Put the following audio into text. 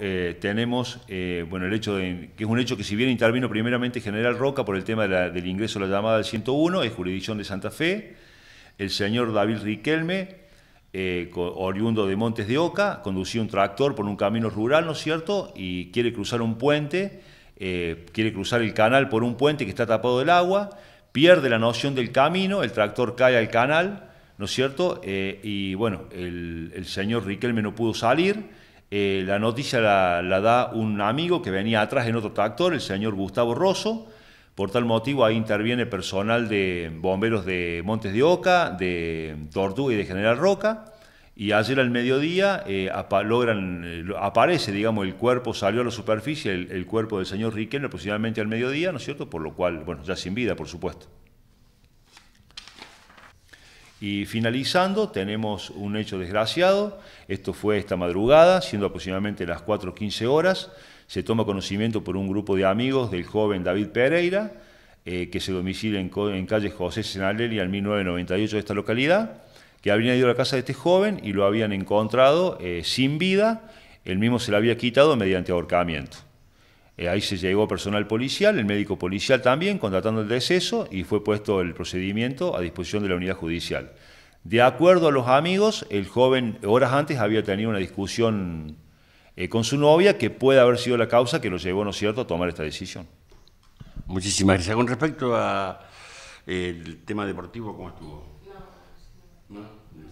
Eh, tenemos eh, bueno, el hecho de, que es un hecho que si bien intervino primeramente General Roca por el tema del ingreso a la llamada del 101, es jurisdicción de Santa Fe, el señor David Riquelme, eh, oriundo de Montes de Oca, conducía un tractor por un camino rural, ¿no es cierto?, y quiere cruzar un puente, quiere cruzar el canal por un puente que está tapado del agua, pierde la noción del camino, el tractor cae al canal, ¿no es cierto?, y bueno, el señor Riquelme no pudo salir, eh, la noticia la, da un amigo que venía atrás en otro tractor, el señor Gustavo Rosso. Por tal motivo ahí interviene personal de bomberos de Montes de Oca, de Tortuga y de General Roca. Y ayer al mediodía eh, logran, eh, aparece, digamos, el cuerpo, salió a la superficie, el, el cuerpo del señor Riquelme aproximadamente al mediodía, ¿no es cierto? Por lo cual, bueno, ya sin vida, por supuesto. Y finalizando, tenemos un hecho desgraciado. Esto fue esta madrugada, siendo aproximadamente las o 15 horas. Se toma conocimiento por un grupo de amigos del joven David Pereira, eh, que se domicilia en, calle José Senaleli al 1998 de esta localidad, que habían ido a la casa de este joven y lo habían encontrado eh, sin vida. El mismo se le había quitado mediante ahorcamiento. Eh, ahí se llegó personal policial, el médico policial también, contratando el deceso y fue puesto el procedimiento a disposición de la unidad judicial. De acuerdo a los amigos, el joven horas antes había tenido una discusión eh, con su novia que puede haber sido la causa que lo llevó, ¿no es cierto?, a tomar esta decisión. Muchísimas gracias. Con respecto al eh, tema deportivo, ¿cómo estuvo? no. no.